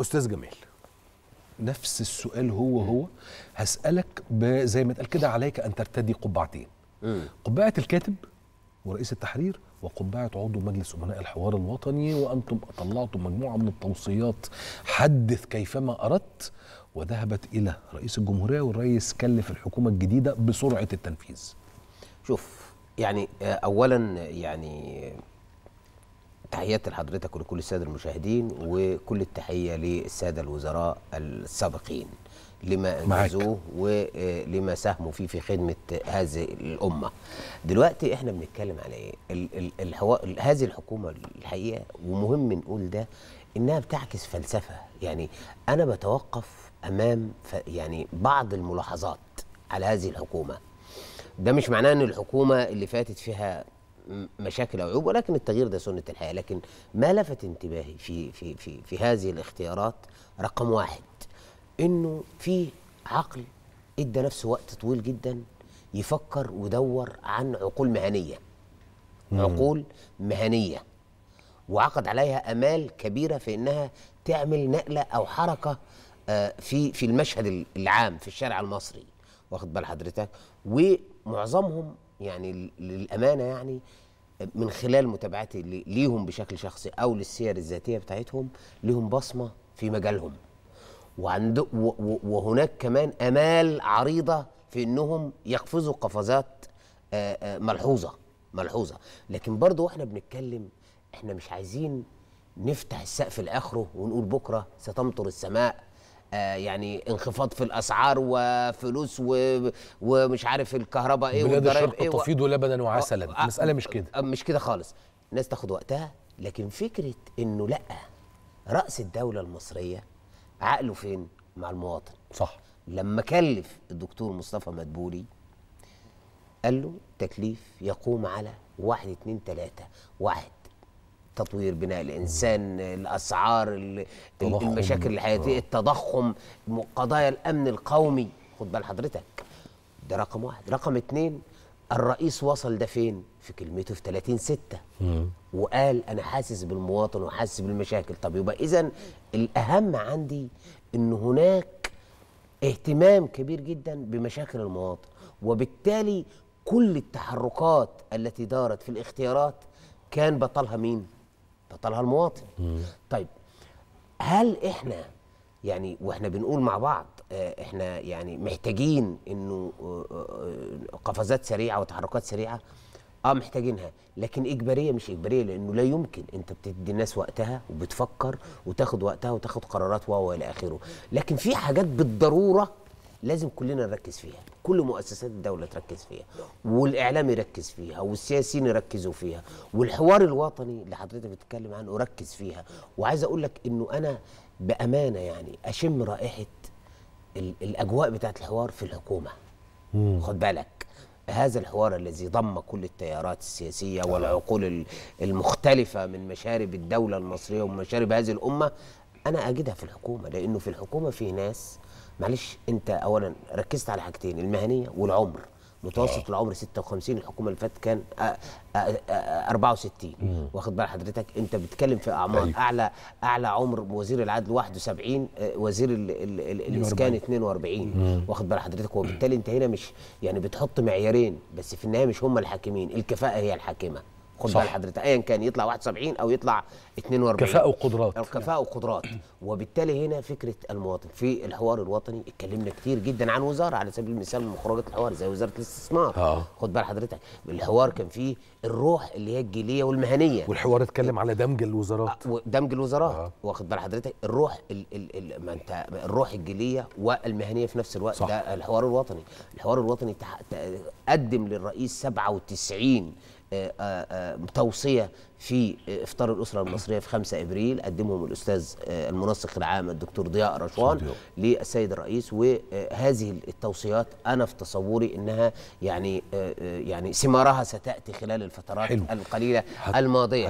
استاذ جمال نفس السؤال هو هو هسالك زي ما اتقال كده عليك ان ترتدي قبعتين قبعه الكاتب ورئيس التحرير وقبعة عضو مجلس أمناء الحوار الوطني وأنتم طلعتم مجموعة من التوصيات حدث كيفما أردت وذهبت إلى رئيس الجمهورية والرئيس كلف الحكومة الجديدة بسرعة التنفيذ شوف يعني آه، أولا يعني تحياتي لحضرتك ولكل الساده المشاهدين وكل التحيه للساده الوزراء السابقين لما انجزوه ولما آه، ساهموا فيه في خدمه هذه الامه. دلوقتي احنا بنتكلم على ايه؟ الهو... هذه الحكومه الحقيقه ومهم نقول ده انها بتعكس فلسفه، يعني انا بتوقف امام ف... يعني بعض الملاحظات على هذه الحكومه. ده مش معناه ان الحكومه اللي فاتت فيها مشاكل او عيوب ولكن التغيير ده سنه الحياه لكن ما لفت انتباهي في في في في هذه الاختيارات رقم واحد انه في عقل ادى نفسه وقت طويل جدا يفكر ودور عن عقول مهنيه عقول مهنيه وعقد عليها امال كبيره في انها تعمل نقله او حركه آه، في في المشهد العام في الشارع المصري واخد بال حضرتك ومعظمهم يعني للامانه يعني من خلال متابعتي ليهم بشكل شخصي او للسير الذاتيه بتاعتهم ليهم بصمه في مجالهم وعند وهناك كمان امال عريضه في انهم يقفزوا قفزات ملحوظه ملحوظه لكن برضه واحنا بنتكلم احنا مش عايزين نفتح السقف لاخره ونقول بكره ستمطر السماء آه، يعني انخفاض في الاسعار وفلوس و... ومش عارف الكهرباء ايه بلاد الشرق إيه تفيض و... لبنا آه، وعسلا المساله آه، مش كده مش كده خالص الناس تاخد وقتها لكن فكره انه لا راس الدوله المصريه عقله فين مع المواطن صح لما كلف الدكتور مصطفى مدبولي قال له تكليف يقوم على واحد اتنين تلاته واحد تطوير بناء الانسان الاسعار المشاكل الحياتيه آه. التضخم قضايا الامن القومي خد بال حضرتك ده رقم واحد رقم اتنين الرئيس وصل ده فين في كلمته في 30 6 وقال انا حاسس بالمواطن وحاسس بالمشاكل طب يبقى اذا الاهم عندي ان هناك اهتمام كبير جدا بمشاكل المواطن وبالتالي كل التحركات التي دارت في الاختيارات كان بطلها مين بطلها المواطن طيب هل احنا يعني واحنا بنقول مع بعض آه، احنا يعني محتاجين انه آه، آه، قفزات سريعه وتحركات سريعه اه محتاجينها لكن اجباريه مش اجباريه لانه لا يمكن انت بتدي الناس وقتها وبتفكر وتاخد وقتها وتاخد قرارات و الى اخره لكن في حاجات بالضروره لازم كلنا نركز فيها كل مؤسسات الدوله تركز فيها والاعلام يركز فيها والسياسيين يركزوا فيها والحوار الوطني اللي حضرتك بتتكلم عنه ركز فيها وعايز اقول لك انه انا بامانه يعني اشم رائحه الاجواء بتاعت الحوار في الحكومه خد بالك هذا الحوار الذي ضم كل التيارات السياسية والعقول المختلفة من مشارب الدولة المصرية ومشارب هذه الأمة انا اجدها في الحكومه لانه في الحكومه في ناس معلش انت اولا ركزت على حاجتين المهنيه والعمر متوسط آه. العمر 56 الحكومه اللي فاتت كان 64 واخد بال حضرتك انت بتتكلم في اعمار أيوه. اعلى اعلى عمر وزير العدل 71 وزير الاسكان 42 واخد بال حضرتك وبالتالي انت هنا مش يعني بتحط معيارين بس في النهايه مش هم الحاكمين الكفاءه هي الحاكمه خد بال حضرتك ايا كان يطلع 71 او يطلع 42 كفاءه وقدرات كفاءه وقدرات وبالتالي هنا فكره المواطن في الحوار الوطني اتكلمنا كتير جدا عن وزاره على سبيل المثال مخرجات الحوار زي وزاره الاستثمار آه. خد بال حضرتك الحوار كان فيه الروح اللي هي الجيليه والمهنيه والحوار اتكلم على دمج الوزارات آه، دمج الوزارات آه. واخد بال حضرتك الروح ال ال ال ما انت الروح الجيليه والمهنيه في نفس الوقت صح. ده الحوار الوطني الحوار الوطني قدم للرئيس 97 آه، آه، آه، توصيه في افطار الاسره المصريه في 5 ابريل قدمهم الاستاذ المنسق العام الدكتور ضياء رشوان للسيد الرئيس وهذه التوصيات انا في تصوري انها يعني يعني ثمارها ستاتي خلال الفترات حلو. القليله الماضيه